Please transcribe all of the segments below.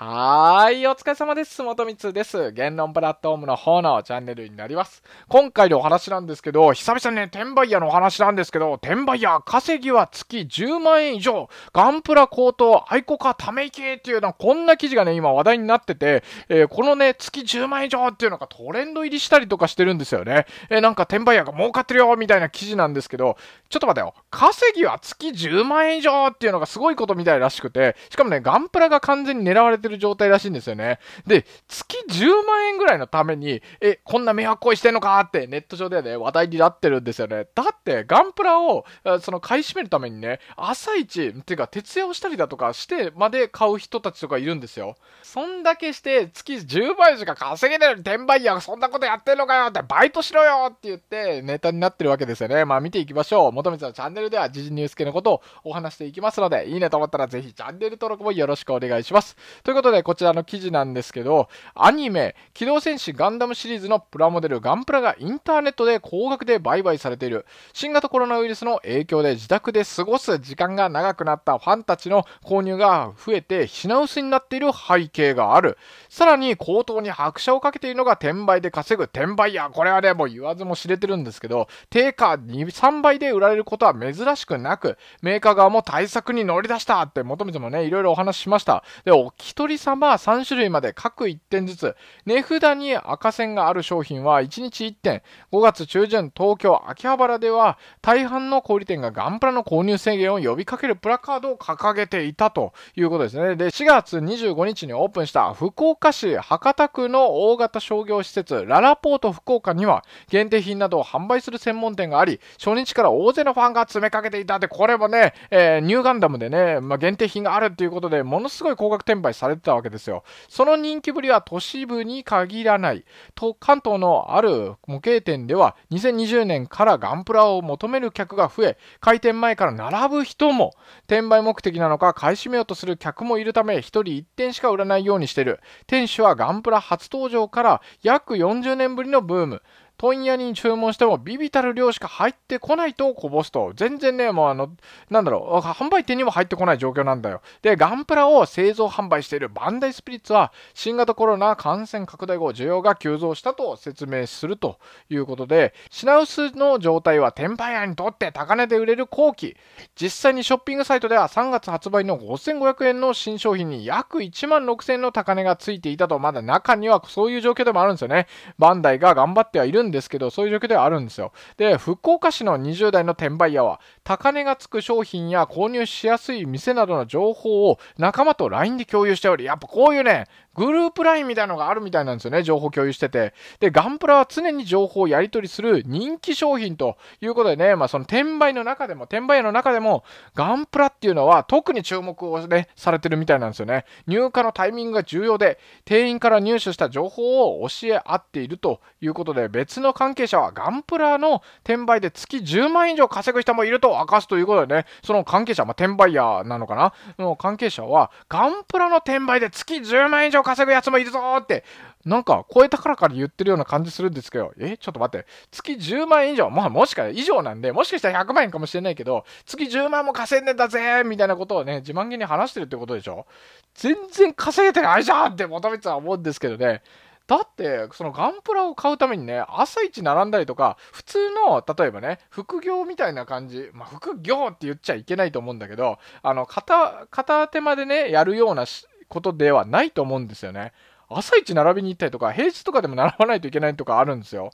はーい、お疲れ様です。元光です。言論プラットフォームの方のチャンネルになります。今回のお話なんですけど、久々にね、転売屋のお話なんですけど、転売屋、稼ぎは月10万円以上、ガンプラ高騰、愛好家ため池っていうのは、こんな記事がね、今話題になってて、えー、このね、月10万円以上っていうのがトレンド入りしたりとかしてるんですよね。えー、なんか転売屋が儲かってるよ、みたいな記事なんですけど、ちょっと待てよ。稼ぎは月10万円以上っていうのがすごいことみたいらしくて、しかもね、ガンプラが完全に狙われてる状態らしいんですよね。で、月10万円ぐらいのために、え、こんな迷惑行為してんのかってネット上でね、話題になってるんですよね。だって、ガンプラを、その買い占めるためにね、朝一、っていうか徹夜をしたりだとかしてまで買う人たちとかいるんですよ。そんだけして、月10万円しか稼げないのに転売屋がそんなことやってんのかよってバイトしろよって言ってネタになってるわけですよね。まあ見ていきましょう。元めのチャンネルでは時事ニュース系のことをお話していきますので、いいねと思ったらぜひチャンネル登録もよろしくお願いします。ということで、こちらの記事なんですけど、アニメ、機動戦士ガンダムシリーズのプラモデルガンプラがインターネットで高額で売買されている。新型コロナウイルスの影響で自宅で過ごす時間が長くなったファンたちの購入が増えて品薄になっている背景がある。さらに高騰に拍車をかけているのが転売で稼ぐ転売屋。これはね、もう言わずも知れてるんですけど、定価2、3倍で売られられることは珍しくなく、メーカー側も対策に乗り出したって求めてもね、いろいろお話ししました。で、お一人様3種類まで各1点ずつ、値札に赤線がある商品は1日1点、5月中旬、東京、秋葉原では、大半の小売店がガンプラの購入制限を呼びかけるプラカードを掲げていたということですね。で、4月25日にオープンした福岡市博多区の大型商業施設、ララポート福岡には、限定品などを販売する専門店があり、初日から大勢勢のファンが詰めかけていたって、これもね、えー、ニューガンダムでね、まあ、限定品があるということで、ものすごい高額転売されてたわけですよ。その人気ぶりは都市部に限らない。と関東のある模型店では、2020年からガンプラを求める客が増え、開店前から並ぶ人も、転売目的なのか、買い占めようとする客もいるため、1人1点しか売らないようにしてる。店主はガンプラ初登場から約40年ぶりのブーム。問屋に注文してもビビたる量しか入ってこないとこぼすと全然ねもうあのなんだろう販売店にも入ってこない状況なんだよでガンプラを製造販売しているバンダイスピリッツは新型コロナ感染拡大後需要が急増したと説明するということで品薄の状態は転売屋にとって高値で売れる後期実際にショッピングサイトでは3月発売の5500円の新商品に約1万6000円の高値がついていたとまだ中にはそういう状況でもあるんですよねバンダイが頑張ってはいるんんですけど、そういう状況ではあるんですよ。で、福岡市の20代の転売屋は、高値がつく商品や購入しやすい店などの情報を仲間と LINE で共有しており、やっぱこういうね、グループ LINE みたいなのがあるみたいなんですよね、情報共有してて。で、ガンプラは常に情報をやり取りする人気商品ということでね、まあその転売の中でも、転売屋の中でも、ガンプラっていうのは特に注目をね、されてるみたいなんですよね。入荷のタイミングが重要で、店員から入手した情報を教え合っているということで、別の関係者はガンプラの転売で月10万以上稼ぐ人もいると明かすということでね、その関係者、まあ、転売屋なのかなの関係者は、ガンプラの転売で月10万円以上稼ぐやつもいるぞって、なんか超えたからかに言ってるような感じするんですけど、え、ちょっと待って、月10万円以上、まあもしか以上なんで、もしかしたら100万円かもしれないけど、月10万も稼いでんだぜみたいなことをね、自慢げに話してるってことでしょ全然稼げてないじゃんって求めてたら思うんですけどね。だって、そのガンプラを買うためにね、朝一並んだりとか、普通の、例えばね、副業みたいな感じ、まあ、副業って言っちゃいけないと思うんだけど、あの、片、片手間でね、やるようなことではないと思うんですよね。朝一並びに行ったりとか、平日とかでも並ばないといけないとかあるんですよ。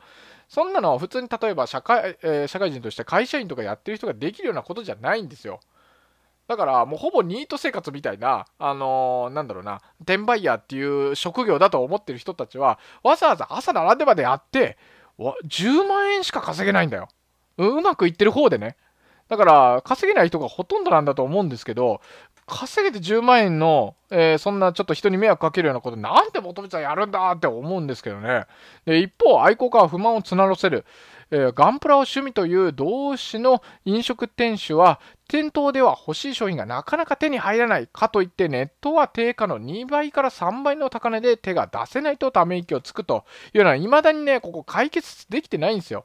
そんなの普通に例えば社会、えー、社会人として会社員とかやってる人ができるようなことじゃないんですよ。だからもうほぼニート生活みたいな、あのー、なんだろうな、転売ヤーっていう職業だと思ってる人たちは、わざわざ朝並んでまでやって、10万円しか稼げないんだよ。うまくいってる方でね。だから、稼げない人がほとんどなんだと思うんですけど、稼げて10万円の、えー、そんなちょっと人に迷惑かけるようなこと、なんで求めちゃやるんだって思うんですけどね。で、一方、愛好家は不満を募らせる。えー、ガンプラを趣味という同志の飲食店主は店頭では欲しい商品がなかなか手に入らないかといってネットは定価の2倍から3倍の高値で手が出せないとため息をつくというのはいまだにねここ解決できてないんですよ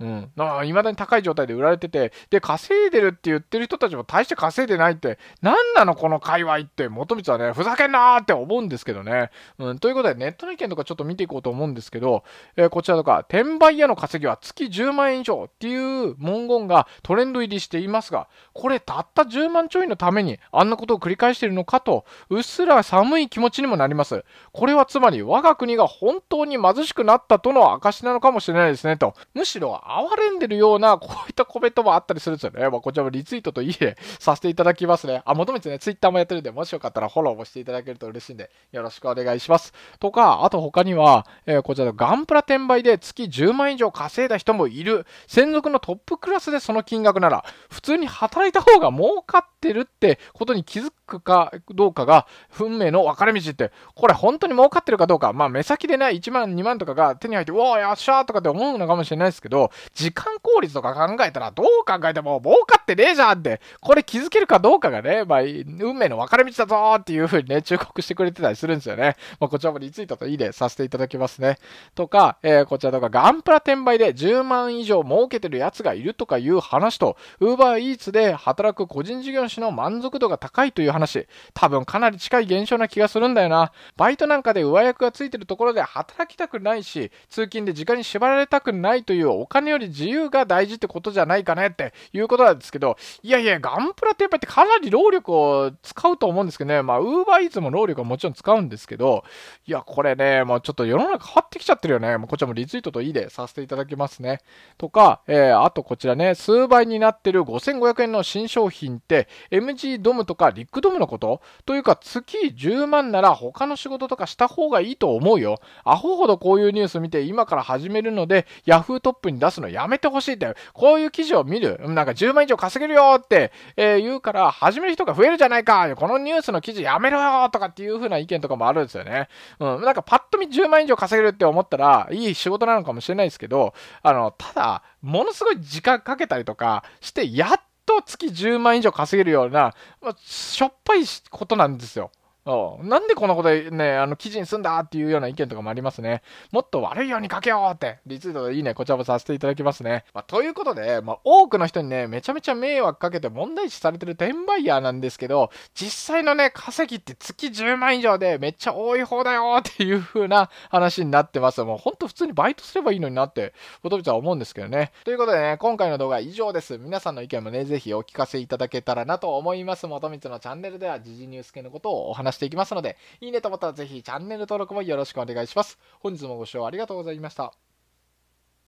うん。いまだに高い状態で売られてて、で、稼いでるって言ってる人たちも大して稼いでないって、何なのこの界隈って、元光はね、ふざけんなーって思うんですけどね。うん。ということで、ネットの意見とかちょっと見ていこうと思うんですけど、えー、こちらとか、転売屋の稼ぎは月10万円以上っていう文言がトレンド入りしていますが、これたった10万ちょいのためにあんなことを繰り返しているのかと、うっすら寒い気持ちにもなります。これはつまり、我が国が本当に貧しくなったとの証なのかもしれないですねと。むしろ哀れんでるような、こういったコメントもあったりするんですよね。まあ、こちらもリツイートといいね、させていただきますね。あ、求めてね、ツイッターもやってるんで、もしよかったらフォローもしていただけると嬉しいんで、よろしくお願いします。とか、あと他には、えー、こちらのガンプラ転売で月10万以上稼いだ人もいる。専属のトップクラスでその金額なら、普通に働いた方が儲かってってるってことに気づくかどうかが運命の分かれ道って、これ本当に儲かってるかどうか、まあ目先でね、1万、2万とかが手に入って、うわー、よっしゃーとかって思うのかもしれないですけど、時間効率とか考えたらどう考えても儲かってってねえじゃんって、これ気づけるかどうかがね、まあ、運命の分かれ道だぞっていう風にね、忠告してくれてたりするんですよね。まあ、こちらもリツイートといいでさせていただきますね。とか、えー、こちらとか、ガンプラ転売で10万以上儲けてるやつがいるとかいう話と、ウーバーイーツで働く個人事業主の満足度が高いという話、多分かなり近い現象な気がするんだよな。バイトなんかで上役がついてるところで働きたくないし、通勤で時間に縛られたくないというお金より自由が大事ってことじゃないかねっていうことなんですけど、いやいや、ガンプラってやっぱりかなり労力を使うと思うんですけどね、まあ、ウーバーイーツも労力はもちろん使うんですけど、いや、これね、もうちょっと世の中変わってきちゃってるよね。もうこちらもリツイートといいでさせていただきますね。とか、えー、あとこちらね、数倍になってる5500円の新商品って、MG ドムとかリックドムのことというか、月10万なら他の仕事とかした方がいいと思うよ。アホほどこういうニュース見て今から始めるので、Yahoo トップに出すのやめてほしいって、こういう記事を見る。なんか10万以上稼げるよって、えー、言うから、始める人が増えるじゃないかこのニュースの記事やめろよとかっていう風な意見とかもあるんですよね。うん。なんかパッと見10万以上稼げるって思ったら、いい仕事なのかもしれないですけど、あの、ただ、ものすごい時間かけたりとかして、やっと月10万以上稼げるような、まあ、しょっぱいことなんですよ。なんでこんなことね、あの、記事にすんだっていうような意見とかもありますね。もっと悪いように書けようって、リツイートでいいね、こちらもさせていただきますね。まあ、ということで、まあ、多くの人にね、めちゃめちゃ迷惑かけて問題視されてる転売ヤーなんですけど、実際のね、稼ぎって月10万以上でめっちゃ多い方だよっていう風な話になってます。もうほんと普通にバイトすればいいのになって、ほとびちゃんは思うんですけどね。ということでね、今回の動画は以上です。皆さんの意見もね、ぜひお聞かせいただけたらなと思います。元光のチャンネルでは時事ニュース系のことをお話していきますので、いいねと思ったらぜひチャンネル登録もよろしくお願いします。本日もご視聴ありがとうございました。